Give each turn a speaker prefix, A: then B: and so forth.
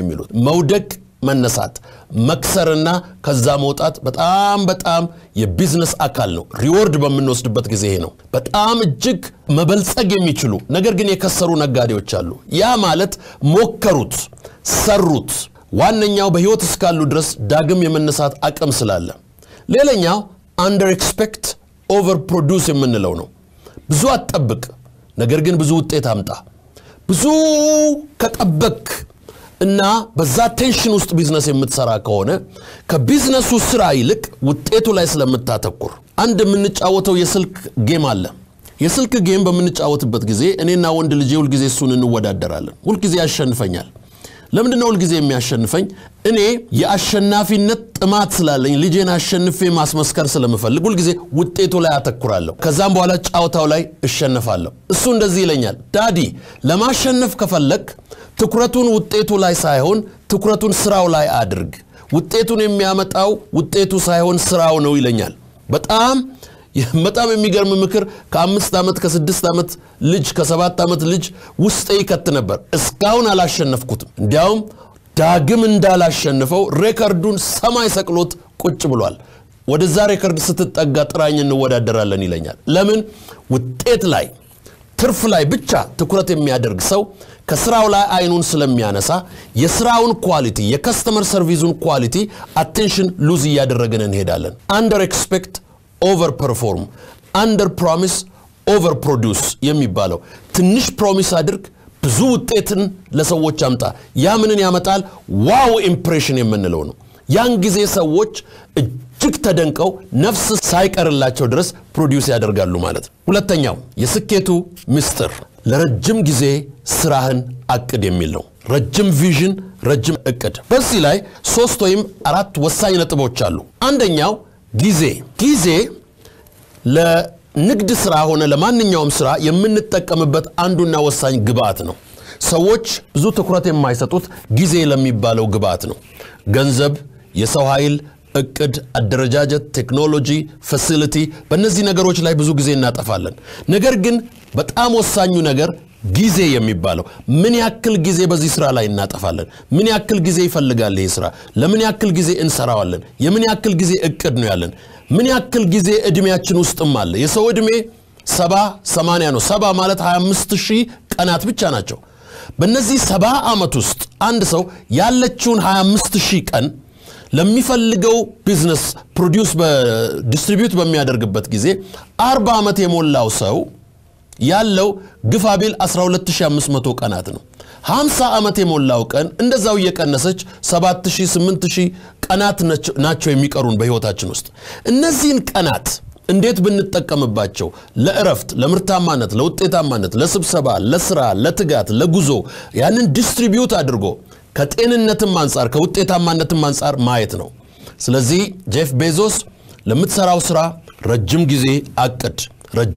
A: የሚሉት መውደቅ መነሳት መክሰርና ከዛ መውጣት በጣም በጣም የቢዝነስ አካል ነው። ሪዎርድ በምንወስድበት ጊዜ ይሄ ነው። በጣም እጅግ መበልጸግ የሚችሉ ነገር ግን የከሰሩ ነጋዴዎች አሉ። ያ ማለት ሞከሩት፣ ሰሩት። ዋነኛው በህይወት እስካሉ ድረስ ዳግም የመነሳት አቅም ስላለ፣ ሌላኛው አንደር ኤክስፔክት ኦቨር ፕሮዱስ የምንለው ነው። ብዙ አትጠብቅ፣ ነገር ግን ብዙ ውጤት አምጣ። ብዙ ከጠበክ እና በዛ ቴንሽን ውስጥ ቢዝነስ የምትሰራ ከሆነ ከቢዝነሱ ስራ ይልቅ ውጤቱ ላይ ስለምታተኩር አንድ የምንጫወተው የስልክ ጌም አለ። የስልክ ጌም በምንጫወትበት ጊዜ እኔና ወንድ ልጄ ሁልጊዜ እሱን እንወዳደራለን። ሁልጊዜ ያሸንፈኛል። ለምንድነው ነው ሁልጊዜ የሚያሸንፈኝ? እኔ የአሸናፊነት ጥማት ስላለኝ ልጄን አሸንፌ ማስመስከር ስለምፈልግ ሁልጊዜ ውጤቱ ላይ አተኩራለሁ። ከዛም በኋላ ጫወታው ላይ እሸነፋለሁ። እሱ እንደዚህ ይለኛል፣ ዳዲ ለማሸነፍ ከፈለግ ትኩረቱን ውጤቱ ላይ ሳይሆን ትኩረቱን ስራው ላይ አድርግ። ውጤቱን የሚያመጣው ውጤቱ ሳይሆን ስራው ነው ይለኛል። በጣም በጣም የሚገርም ምክር ከአምስት ዓመት ከስድስት ዓመት ልጅ ከሰባት ዓመት ልጅ ውስጤ ይከት ነበር። እስካሁን አላሸነፍኩትም። እንዲያውም ዳግም እንዳላሸንፈው ሬከርዱን ሰማይ ሰቅሎት ቁጭ ብሏል። ወደዛ ሬከርድ ስትጠጋ ጥራኝ እንወዳደራለን ይለኛል። ለምን ውጤት ላይ ትርፍ ላይ ብቻ ትኩረት የሚያደርግ ሰው ከስራው ላይ አይኑን ስለሚያነሳ የስራውን ኳሊቲ የከስተመር ሰርቪሱን ኳሊቲ አቴንሽን ሉዝ እያደረግን እንሄዳለን። አንደር ኤክስፔክት ኦቨር ፐርፎርም፣ አንደር ፕሮሚስ ኦቨር ፕሮዲውስ የሚባለው ትንሽ ፕሮሚስ አድርግ ብዙ ውጤትን ለሰዎች አምጣ። ያ ምንን ያመጣል? ዋው ኢምፕሬሽን የምንለው ነው። ያን ጊዜ ሰዎች እጅግ ተደንቀው ነፍስ ሳይቀርላቸው ድረስ ፕሮዲውስ ያደርጋሉ ማለት ነው። ሁለተኛው የስኬቱ ምስጢር ለረጅም ጊዜ ስራህን አቅድ የሚል ነው። ረጅም ቪዥን፣ ረጅም እቅድ። በዚህ ላይ ሶስት ወይም አራት ወሳኝ ነጥቦች አሉ። አንደኛው ጊዜ ጊዜ ለንግድ ስራ ሆነ ለማንኛውም ስራ የምንጠቀምበት አንዱና ወሳኝ ግብአት ነው። ሰዎች ብዙ ትኩረት የማይሰጡት ጊዜ ለሚባለው ግብአት ነው። ገንዘብ፣ የሰው ኃይል፣ እቅድ፣ አደረጃጀት፣ ቴክኖሎጂ፣ ፋሲሊቲ በእነዚህ ነገሮች ላይ ብዙ ጊዜ እናጠፋለን። ነገር ግን በጣም ወሳኙ ነገር ጊዜ የሚባለው ምን ያክል ጊዜ በዚህ ስራ ላይ እናጠፋለን? ምን ያክል ጊዜ ይፈልጋል ይህ ስራ? ለምን ያክል ጊዜ እንሰራዋለን? የምን ያክል ጊዜ እቅድ ነው ያለን? ምን ያክል ጊዜ እድሜያችን ውስጥም አለ? የሰው እድሜ ሰባ ሰማንያ ነው። ሰባ ማለት 25 ሺህ ቀናት ብቻ ናቸው። በእነዚህ ሰባ ዓመት ውስጥ አንድ ሰው ያለችውን 25 ሺህ ቀን ለሚፈልገው ቢዝነስ ፕሮዲውስ በዲስትሪቢዩት በሚያደርግበት ጊዜ አርባ ዓመት የሞላው ሰው ያለው ግፋቤል 12500 ቀናት ነው። 50 ዓመት የሞላው ቀን እንደዛው እየቀነሰች 7800 ቀናት ናቸው የሚቀሩን በህይወታችን ውስጥ። እነዚህን ቀናት እንዴት ብንጠቀምባቸው ለእረፍት፣ ለምርታማነት፣ ለውጤታማነት፣ ለስብሰባ፣ ለስራ፣ ለትጋት፣ ለጉዞ ያንን ዲስትሪቢዩት አድርጎ ከጤንነትም አንጻር ከውጤታማነትም አንጻር ማየት ነው። ስለዚህ ጄፍ ቤዞስ ለምትሰራው ስራ ረጅም ጊዜ አቅድ።